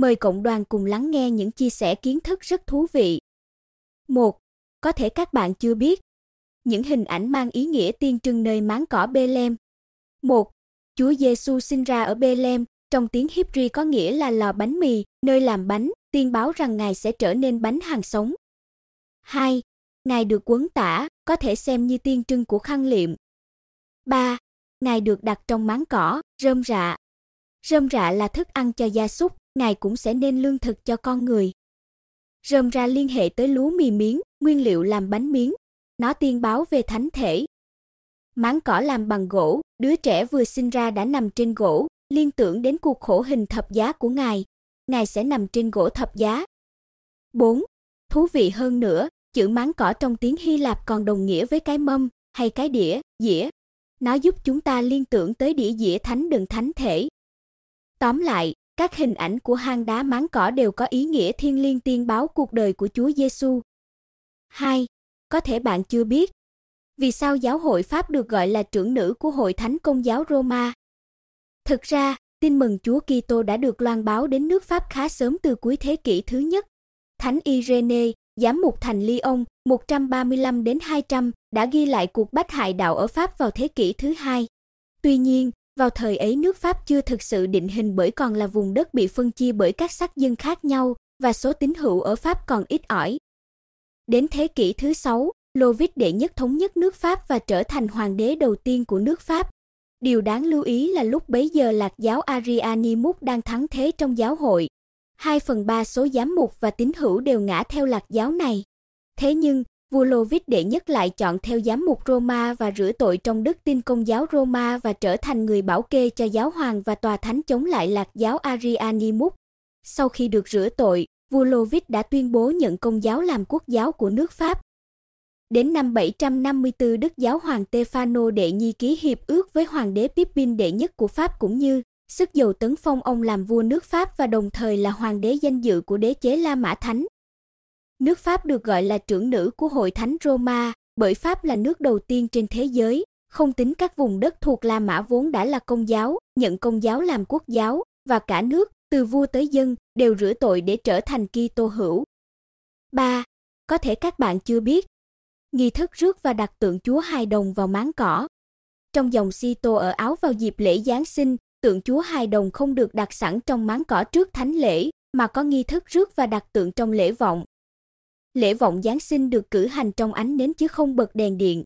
Mời cộng đoàn cùng lắng nghe những chia sẻ kiến thức rất thú vị. 1. Có thể các bạn chưa biết. Những hình ảnh mang ý nghĩa tiên trưng nơi máng cỏ Bethlehem. 1. Chúa Giêsu sinh ra ở Bethlehem, trong tiếng Hebrew có nghĩa là lò bánh mì, nơi làm bánh, tiên báo rằng Ngài sẽ trở nên bánh hàng sống. 2. Ngài được quấn tả, có thể xem như tiên trưng của khăn liệm. 3. Ngài được đặt trong máng cỏ, rơm rạ. Rơm rạ là thức ăn cho gia súc, ngài cũng sẽ nên lương thực cho con người. Rơm ra liên hệ tới lúa mì miếng, nguyên liệu làm bánh miếng, nó tiên báo về thánh thể. Máng cỏ làm bằng gỗ, đứa trẻ vừa sinh ra đã nằm trên gỗ, liên tưởng đến cuộc khổ hình thập giá của ngài, ngài sẽ nằm trên gỗ thập giá. 4. Thú vị hơn nữa, chữ máng cỏ trong tiếng Hy Lạp còn đồng nghĩa với cái mâm hay cái đĩa, dĩa. Nó giúp chúng ta liên tưởng tới đĩa dĩa thánh đựng thánh thể. Tóm lại, các hình ảnh của hang đá máng cỏ đều có ý nghĩa thiêng liêng tiên báo cuộc đời của Chúa Giêsu. 2. Có thể bạn chưa biết vì sao giáo hội Pháp được gọi là trưởng nữ của hội thánh công giáo Roma. Thực ra, tin mừng Chúa Kitô đã được loan báo đến nước Pháp khá sớm từ cuối thế kỷ thứ nhất. Thánh Irene, giám mục thành Lyon, 135 đến 200, đã ghi lại cuộc bách hại đạo ở Pháp vào thế kỷ thứ hai. Tuy nhiên, vào thời ấy nước Pháp chưa thực sự định hình bởi còn là vùng đất bị phân chia bởi các sắc dân khác nhau và số tín hữu ở Pháp còn ít ỏi. Đến thế kỷ thứ 6, Lovis đệ nhất thống nhất nước Pháp và trở thành hoàng đế đầu tiên của nước Pháp. Điều đáng lưu ý là lúc bấy giờ lạc giáo Arianimus đang thắng thế trong giáo hội. 2 phần 3 số giám mục và tín hữu đều ngã theo lạc giáo này. Thế nhưng, vua Lovis đệ nhất lại chọn theo giám mục Roma và rửa tội trong đức tin công giáo Roma và trở thành người bảo kê cho giáo hoàng và tòa thánh chống lại lạc giáo Arianimus. Sau khi được rửa tội, vua Lovis đã tuyên bố nhận công giáo làm quốc giáo của nước Pháp. Đến năm 754 Đức giáo hoàng Tefano đệ nhi ký hiệp ước với hoàng đế Pippin đệ nhất của Pháp cũng như sức dầu tấn phong ông làm vua nước Pháp và đồng thời là hoàng đế danh dự của đế chế La Mã Thánh. Nước Pháp được gọi là trưởng nữ của hội thánh Roma, bởi Pháp là nước đầu tiên trên thế giới, không tính các vùng đất thuộc La Mã vốn đã là công giáo, nhận công giáo làm quốc giáo và cả nước, từ vua tới dân đều rửa tội để trở thành Kitô hữu. 3. Có thể các bạn chưa biết, nghi thức rước và đặt tượng Chúa hài đồng vào máng cỏ. Trong dòng Kitô ở Áo vào dịp lễ Giáng sinh, tượng Chúa hài đồng không được đặt sẵn trong máng cỏ trước thánh lễ, mà có nghi thức rước và đặt tượng trong lễ vọng, Lễ vọng Giáng sinh được cử hành trong ánh nến chứ không bật đèn điện.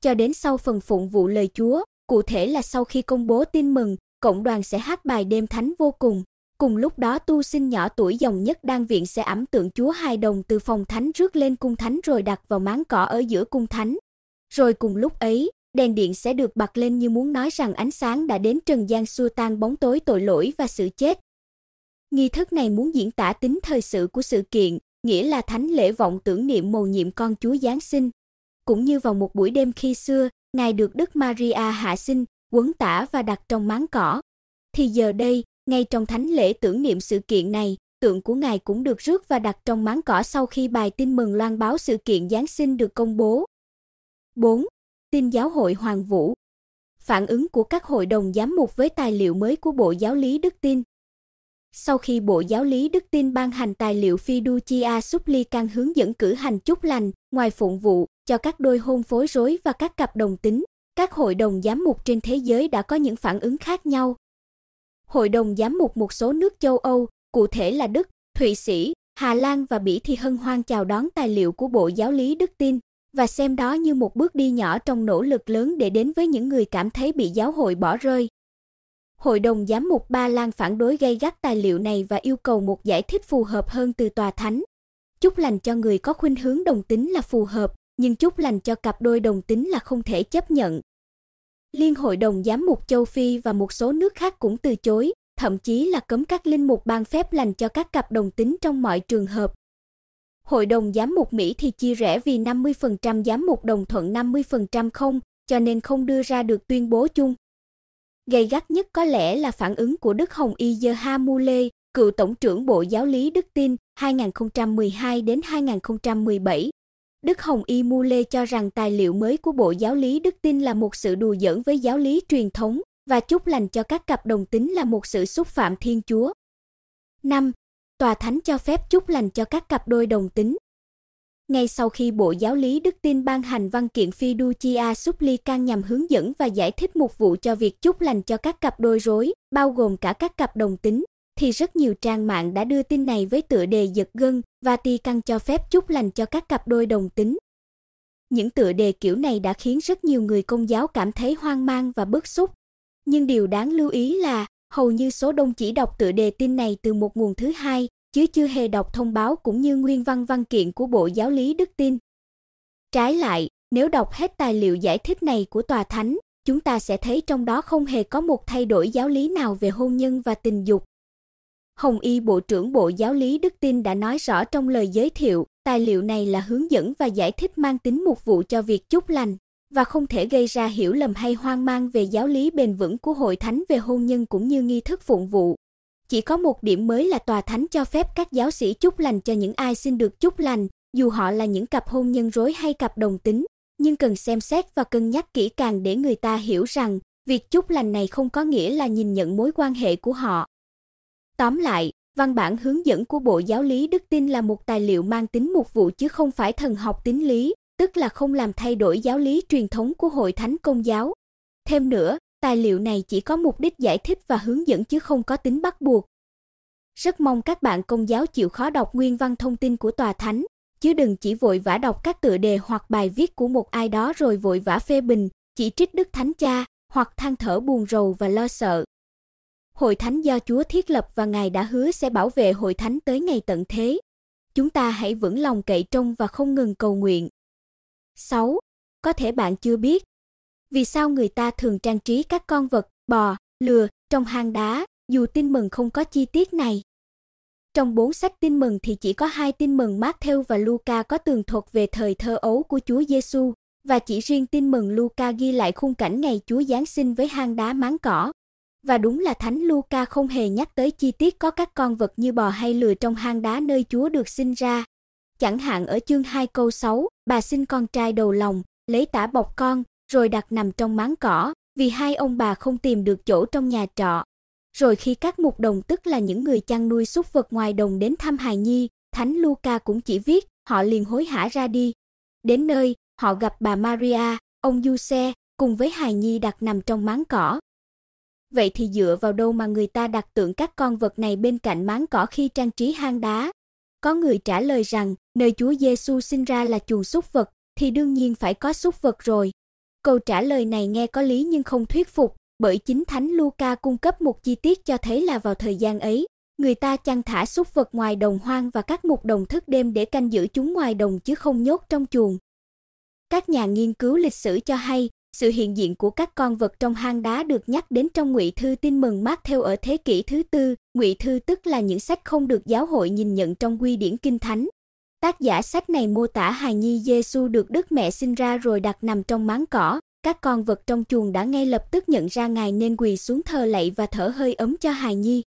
Cho đến sau phần phụng vụ lời Chúa, cụ thể là sau khi công bố tin mừng, cộng đoàn sẽ hát bài đêm thánh vô cùng. Cùng lúc đó tu sinh nhỏ tuổi dòng nhất đang viện sẽ ẩm tượng Chúa hai đồng từ phòng thánh rước lên cung thánh rồi đặt vào máng cỏ ở giữa cung thánh. Rồi cùng lúc ấy, đèn điện sẽ được bật lên như muốn nói rằng ánh sáng đã đến trần gian xua tan bóng tối tội lỗi và sự chết. Nghi thức này muốn diễn tả tính thời sự của sự kiện, nghĩa là thánh lễ vọng tưởng niệm mầu nhiệm con Chúa Giáng sinh. Cũng như vào một buổi đêm khi xưa, Ngài được Đức Maria hạ sinh, quấn tả và đặt trong máng cỏ. Thì giờ đây, ngay trong thánh lễ tưởng niệm sự kiện này, tượng của Ngài cũng được rước và đặt trong máng cỏ sau khi bài tin mừng loan báo sự kiện Giáng sinh được công bố. 4. Tin giáo hội Hoàng Vũ Phản ứng của các hội đồng giám mục với tài liệu mới của Bộ Giáo lý Đức Tin sau khi Bộ Giáo lý Đức Tin ban hành tài liệu Fiducia Supplican hướng dẫn cử hành chúc lành, ngoài phụng vụ cho các đôi hôn phối rối và các cặp đồng tính, các hội đồng giám mục trên thế giới đã có những phản ứng khác nhau. Hội đồng giám mục một số nước châu Âu, cụ thể là Đức, Thụy Sĩ, Hà Lan và Bỉ thì hân hoan chào đón tài liệu của Bộ Giáo lý Đức Tin và xem đó như một bước đi nhỏ trong nỗ lực lớn để đến với những người cảm thấy bị giáo hội bỏ rơi. Hội đồng giám mục Ba Lan phản đối gay gắt tài liệu này và yêu cầu một giải thích phù hợp hơn từ tòa thánh. Chúc lành cho người có khuynh hướng đồng tính là phù hợp, nhưng chúc lành cho cặp đôi đồng tính là không thể chấp nhận. Liên hội đồng giám mục châu Phi và một số nước khác cũng từ chối, thậm chí là cấm các linh mục ban phép lành cho các cặp đồng tính trong mọi trường hợp. Hội đồng giám mục Mỹ thì chia rẽ vì 50% giám mục đồng thuận 50% không, cho nên không đưa ra được tuyên bố chung, Gay gắt nhất có lẽ là phản ứng của Đức Hồng Y Dơ Ha Mu Lê, cựu Tổng trưởng Bộ Giáo lý Đức Tin 2012 đến 2017. Đức Hồng Y Mu Lê cho rằng tài liệu mới của Bộ Giáo lý Đức Tin là một sự đùa giỡn với giáo lý truyền thống và chúc lành cho các cặp đồng tính là một sự xúc phạm Thiên Chúa. 5. Tòa Thánh cho phép chúc lành cho các cặp đôi đồng tính. Ngay sau khi Bộ Giáo lý Đức Tin ban hành văn kiện Fiducia Supplican nhằm hướng dẫn và giải thích mục vụ cho việc chúc lành cho các cặp đôi rối, bao gồm cả các cặp đồng tính, thì rất nhiều trang mạng đã đưa tin này với tựa đề giật gân, và ti Vatican cho phép chúc lành cho các cặp đôi đồng tính. Những tựa đề kiểu này đã khiến rất nhiều người công giáo cảm thấy hoang mang và bức xúc. Nhưng điều đáng lưu ý là, hầu như số đông chỉ đọc tựa đề tin này từ một nguồn thứ hai, chứ chưa hề đọc thông báo cũng như nguyên văn văn kiện của Bộ Giáo lý Đức Tin. Trái lại, nếu đọc hết tài liệu giải thích này của tòa thánh, chúng ta sẽ thấy trong đó không hề có một thay đổi giáo lý nào về hôn nhân và tình dục. Hồng Y Bộ trưởng Bộ Giáo lý Đức Tin đã nói rõ trong lời giới thiệu, tài liệu này là hướng dẫn và giải thích mang tính mục vụ cho việc chúc lành và không thể gây ra hiểu lầm hay hoang mang về giáo lý bền vững của hội thánh về hôn nhân cũng như nghi thức phụng vụ. Chỉ có một điểm mới là tòa thánh cho phép các giáo sĩ chúc lành cho những ai xin được chúc lành, dù họ là những cặp hôn nhân rối hay cặp đồng tính, nhưng cần xem xét và cân nhắc kỹ càng để người ta hiểu rằng việc chúc lành này không có nghĩa là nhìn nhận mối quan hệ của họ. Tóm lại, văn bản hướng dẫn của Bộ Giáo lý Đức Tin là một tài liệu mang tính mục vụ chứ không phải thần học tín lý, tức là không làm thay đổi giáo lý truyền thống của hội thánh công giáo. Thêm nữa, Tài liệu này chỉ có mục đích giải thích và hướng dẫn chứ không có tính bắt buộc. Rất mong các bạn công giáo chịu khó đọc nguyên văn thông tin của tòa thánh, chứ đừng chỉ vội vã đọc các tựa đề hoặc bài viết của một ai đó rồi vội vã phê bình, chỉ trích đức thánh cha hoặc than thở buồn rầu và lo sợ. Hội thánh do Chúa thiết lập và Ngài đã hứa sẽ bảo vệ hội thánh tới ngày tận thế. Chúng ta hãy vững lòng cậy trông và không ngừng cầu nguyện. 6. Có thể bạn chưa biết, vì sao người ta thường trang trí các con vật, bò, lừa trong hang đá, dù tin mừng không có chi tiết này. Trong bốn sách tin mừng thì chỉ có hai tin mừng Matthew và Luca có tường thuật về thời thơ ấu của Chúa Giêsu và chỉ riêng tin mừng Luca ghi lại khung cảnh ngày Chúa Giáng sinh với hang đá máng cỏ. Và đúng là Thánh Luca không hề nhắc tới chi tiết có các con vật như bò hay lừa trong hang đá nơi Chúa được sinh ra. Chẳng hạn ở chương 2 câu 6, bà sinh con trai đầu lòng, lấy tả bọc con, rồi đặt nằm trong máng cỏ, vì hai ông bà không tìm được chỗ trong nhà trọ. Rồi khi các mục đồng tức là những người chăn nuôi súc vật ngoài đồng đến thăm hài nhi, Thánh Luca cũng chỉ viết, họ liền hối hả ra đi. Đến nơi, họ gặp bà Maria, ông Giuse cùng với hài nhi đặt nằm trong máng cỏ. Vậy thì dựa vào đâu mà người ta đặt tượng các con vật này bên cạnh máng cỏ khi trang trí hang đá? Có người trả lời rằng, nơi Chúa Giêsu sinh ra là chuồng súc vật thì đương nhiên phải có súc vật rồi. Câu trả lời này nghe có lý nhưng không thuyết phục, bởi chính thánh Luca cung cấp một chi tiết cho thấy là vào thời gian ấy, người ta chăn thả súc vật ngoài đồng hoang và các mục đồng thức đêm để canh giữ chúng ngoài đồng chứ không nhốt trong chuồng. Các nhà nghiên cứu lịch sử cho hay, sự hiện diện của các con vật trong hang đá được nhắc đến trong Ngụy thư tin mừng mát theo ở thế kỷ thứ tư, Ngụy thư tức là những sách không được giáo hội nhìn nhận trong quy điển kinh thánh, Tác giả sách này mô tả hài nhi Giêsu được Đức Mẹ sinh ra rồi đặt nằm trong máng cỏ. Các con vật trong chuồng đã ngay lập tức nhận ra ngài nên quỳ xuống thờ lạy và thở hơi ấm cho hài nhi.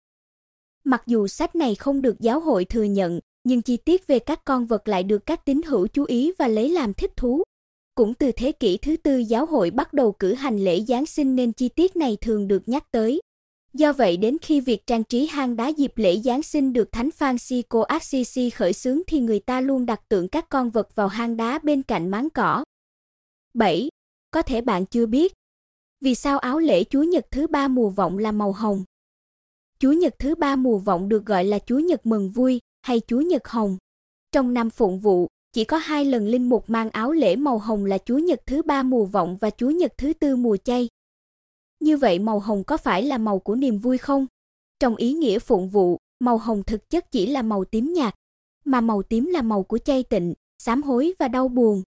Mặc dù sách này không được giáo hội thừa nhận, nhưng chi tiết về các con vật lại được các tín hữu chú ý và lấy làm thích thú. Cũng từ thế kỷ thứ tư giáo hội bắt đầu cử hành lễ Giáng sinh nên chi tiết này thường được nhắc tới. Do vậy đến khi việc trang trí hang đá dịp lễ Giáng sinh được Thánh Francisco Assisi khởi xướng thì người ta luôn đặt tượng các con vật vào hang đá bên cạnh máng cỏ. 7. Có thể bạn chưa biết. Vì sao áo lễ Chúa Nhật thứ ba mùa vọng là màu hồng? Chúa Nhật thứ ba mùa vọng được gọi là Chúa Nhật mừng vui hay Chúa Nhật hồng. Trong năm phụng vụ, chỉ có hai lần linh mục mang áo lễ màu hồng là Chúa Nhật thứ ba mùa vọng và Chúa Nhật thứ tư mùa chay. Như vậy màu hồng có phải là màu của niềm vui không? Trong ý nghĩa phụng vụ, màu hồng thực chất chỉ là màu tím nhạt, mà màu tím là màu của chay tịnh, sám hối và đau buồn.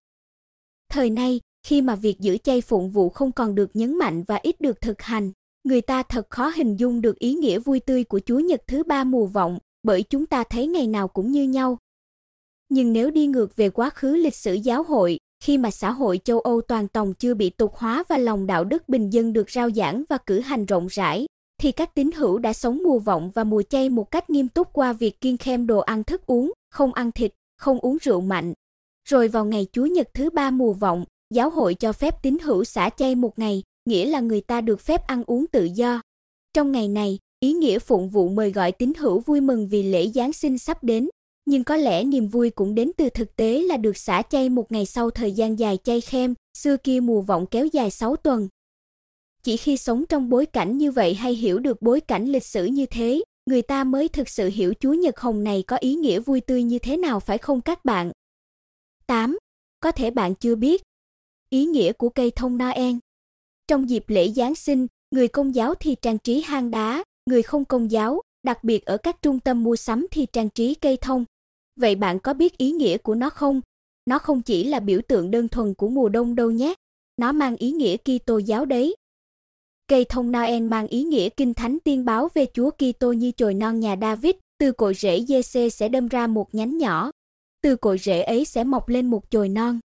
Thời nay, khi mà việc giữ chay phụng vụ không còn được nhấn mạnh và ít được thực hành, người ta thật khó hình dung được ý nghĩa vui tươi của Chúa Nhật thứ ba mùa vọng, bởi chúng ta thấy ngày nào cũng như nhau. Nhưng nếu đi ngược về quá khứ lịch sử giáo hội, khi mà xã hội châu Âu toàn tòng chưa bị tục hóa và lòng đạo đức bình dân được rao giảng và cử hành rộng rãi, thì các tín hữu đã sống mùa vọng và mùa chay một cách nghiêm túc qua việc kiên khem đồ ăn thức uống, không ăn thịt, không uống rượu mạnh. Rồi vào ngày Chúa Nhật thứ ba mùa vọng, giáo hội cho phép tín hữu xả chay một ngày, nghĩa là người ta được phép ăn uống tự do. Trong ngày này, ý nghĩa phụng vụ mời gọi tín hữu vui mừng vì lễ Giáng sinh sắp đến nhưng có lẽ niềm vui cũng đến từ thực tế là được xả chay một ngày sau thời gian dài chay khem, xưa kia mùa vọng kéo dài 6 tuần. Chỉ khi sống trong bối cảnh như vậy hay hiểu được bối cảnh lịch sử như thế, người ta mới thực sự hiểu Chúa Nhật Hồng này có ý nghĩa vui tươi như thế nào phải không các bạn? 8. Có thể bạn chưa biết ý nghĩa của cây thông Noel. Trong dịp lễ Giáng sinh, người công giáo thì trang trí hang đá, người không công giáo, đặc biệt ở các trung tâm mua sắm thì trang trí cây thông, Vậy bạn có biết ý nghĩa của nó không? Nó không chỉ là biểu tượng đơn thuần của mùa đông đâu nhé, nó mang ý nghĩa Kitô giáo đấy. Cây thông Noel mang ý nghĩa kinh thánh tiên báo về Chúa Kitô như chồi non nhà David, từ cội rễ giê sẽ đâm ra một nhánh nhỏ, từ cội rễ ấy sẽ mọc lên một chồi non.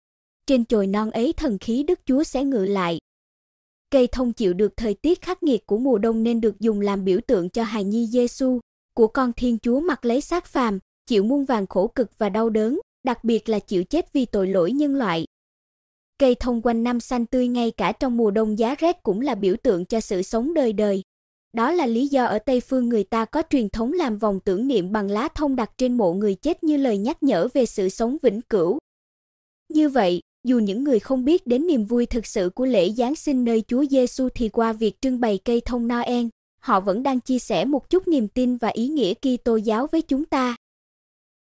Trên chồi non ấy thần khí Đức Chúa sẽ ngự lại. Cây thông chịu được thời tiết khắc nghiệt của mùa đông nên được dùng làm biểu tượng cho hài nhi Giêsu, của con Thiên Chúa mặc lấy xác phàm, chịu muôn vàng khổ cực và đau đớn, đặc biệt là chịu chết vì tội lỗi nhân loại. Cây thông quanh năm xanh tươi ngay cả trong mùa đông giá rét cũng là biểu tượng cho sự sống đời đời. Đó là lý do ở Tây phương người ta có truyền thống làm vòng tưởng niệm bằng lá thông đặt trên mộ người chết như lời nhắc nhở về sự sống vĩnh cửu. Như vậy, dù những người không biết đến niềm vui thực sự của lễ Giáng sinh nơi Chúa Giêsu thì qua việc trưng bày cây thông Noel, họ vẫn đang chia sẻ một chút niềm tin và ý nghĩa Kitô giáo với chúng ta.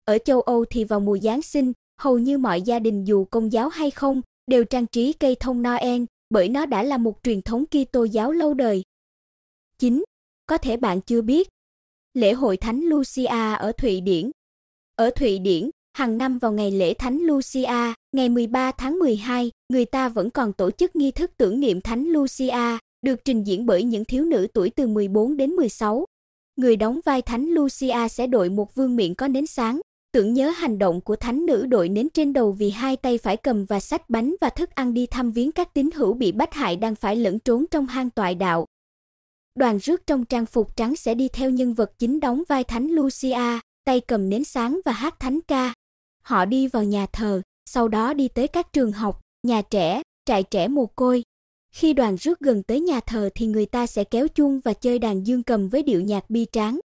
Ở châu Âu thì vào mùa Giáng sinh, hầu như mọi gia đình dù công giáo hay không đều trang trí cây thông Noel bởi nó đã là một truyền thống Kitô giáo lâu đời. 9. Có thể bạn chưa biết. Lễ hội Thánh Lucia ở Thụy Điển. Ở Thụy Điển, hàng năm vào ngày lễ Thánh Lucia, ngày 13 tháng 12, người ta vẫn còn tổ chức nghi thức tưởng niệm Thánh Lucia, được trình diễn bởi những thiếu nữ tuổi từ 14 đến 16. Người đóng vai Thánh Lucia sẽ đội một vương miện có nến sáng, tưởng nhớ hành động của thánh nữ đội nến trên đầu vì hai tay phải cầm và sách bánh và thức ăn đi thăm viếng các tín hữu bị bắt hại đang phải lẫn trốn trong hang tọa đạo. Đoàn rước trong trang phục trắng sẽ đi theo nhân vật chính đóng vai thánh Lucia, tay cầm nến sáng và hát thánh ca. Họ đi vào nhà thờ, sau đó đi tới các trường học, nhà trẻ, trại trẻ mồ côi. Khi đoàn rước gần tới nhà thờ thì người ta sẽ kéo chuông và chơi đàn dương cầm với điệu nhạc bi tráng.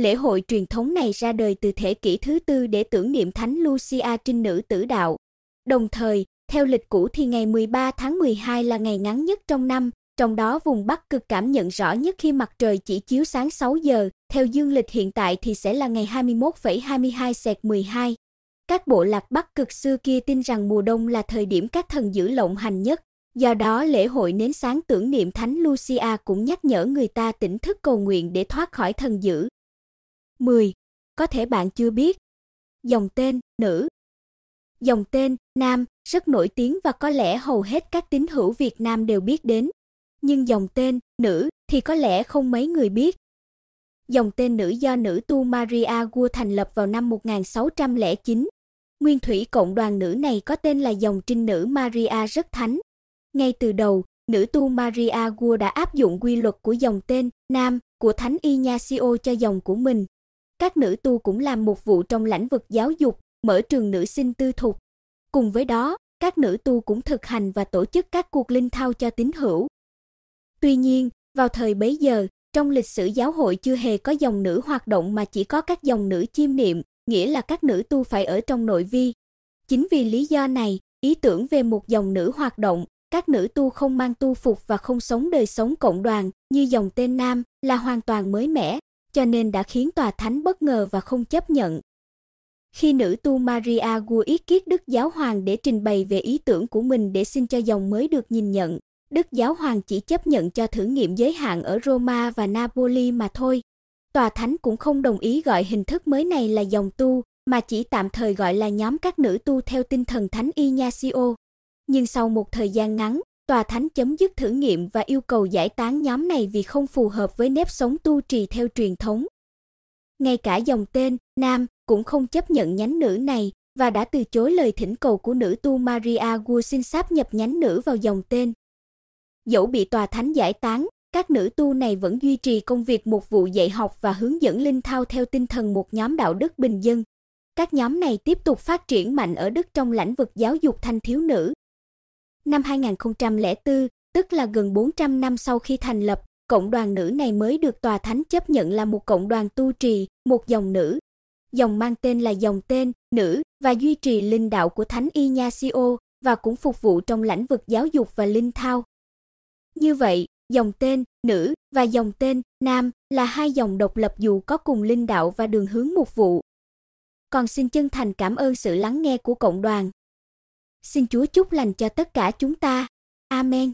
Lễ hội truyền thống này ra đời từ thế kỷ thứ tư để tưởng niệm Thánh Lucia trinh nữ tử đạo. Đồng thời, theo lịch cũ thì ngày 13 tháng 12 là ngày ngắn nhất trong năm, trong đó vùng Bắc cực cảm nhận rõ nhất khi mặt trời chỉ chiếu sáng 6 giờ, theo dương lịch hiện tại thì sẽ là ngày 21,22/12. Các bộ lạc Bắc cực xưa kia tin rằng mùa đông là thời điểm các thần dữ lộng hành nhất, do đó lễ hội nến sáng tưởng niệm Thánh Lucia cũng nhắc nhở người ta tỉnh thức cầu nguyện để thoát khỏi thần dữ. 10. Có thể bạn chưa biết. Dòng tên nữ. Dòng tên nam rất nổi tiếng và có lẽ hầu hết các tín hữu Việt Nam đều biết đến, nhưng dòng tên nữ thì có lẽ không mấy người biết. Dòng tên nữ do nữ tu Maria Gua thành lập vào năm 1609. Nguyên thủy cộng đoàn nữ này có tên là dòng trinh nữ Maria rất thánh. Ngay từ đầu, nữ tu Maria Gua đã áp dụng quy luật của dòng tên nam của thánh Ignacio cho dòng của mình. Các nữ tu cũng làm một vụ trong lĩnh vực giáo dục, mở trường nữ sinh tư thục. Cùng với đó, các nữ tu cũng thực hành và tổ chức các cuộc linh thao cho tín hữu. Tuy nhiên, vào thời bấy giờ, trong lịch sử giáo hội chưa hề có dòng nữ hoạt động mà chỉ có các dòng nữ chiêm niệm, nghĩa là các nữ tu phải ở trong nội vi. Chính vì lý do này, ý tưởng về một dòng nữ hoạt động, các nữ tu không mang tu phục và không sống đời sống cộng đoàn như dòng tên nam là hoàn toàn mới mẻ cho nên đã khiến tòa thánh bất ngờ và không chấp nhận. Khi nữ tu Maria Guis kiết Đức Giáo Hoàng để trình bày về ý tưởng của mình để xin cho dòng mới được nhìn nhận, Đức Giáo Hoàng chỉ chấp nhận cho thử nghiệm giới hạn ở Roma và Napoli mà thôi. Tòa Thánh cũng không đồng ý gọi hình thức mới này là dòng tu, mà chỉ tạm thời gọi là nhóm các nữ tu theo tinh thần Thánh Ignacio. Nhưng sau một thời gian ngắn, tòa thánh chấm dứt thử nghiệm và yêu cầu giải tán nhóm này vì không phù hợp với nếp sống tu trì theo truyền thống. Ngay cả dòng tên nam cũng không chấp nhận nhánh nữ này và đã từ chối lời thỉnh cầu của nữ tu Maria Gu xin sáp nhập nhánh nữ vào dòng tên. Dẫu bị tòa thánh giải tán, các nữ tu này vẫn duy trì công việc một vụ dạy học và hướng dẫn linh thao theo tinh thần một nhóm đạo đức bình dân. Các nhóm này tiếp tục phát triển mạnh ở Đức trong lĩnh vực giáo dục thanh thiếu nữ, năm 2004, tức là gần 400 năm sau khi thành lập, cộng đoàn nữ này mới được tòa thánh chấp nhận là một cộng đoàn tu trì, một dòng nữ. Dòng mang tên là dòng tên nữ và duy trì linh đạo của Thánh Ignacio và cũng phục vụ trong lĩnh vực giáo dục và linh thao. Như vậy, dòng tên nữ và dòng tên nam là hai dòng độc lập dù có cùng linh đạo và đường hướng mục vụ. Còn xin chân thành cảm ơn sự lắng nghe của cộng đoàn. Xin Chúa chúc lành cho tất cả chúng ta. Amen.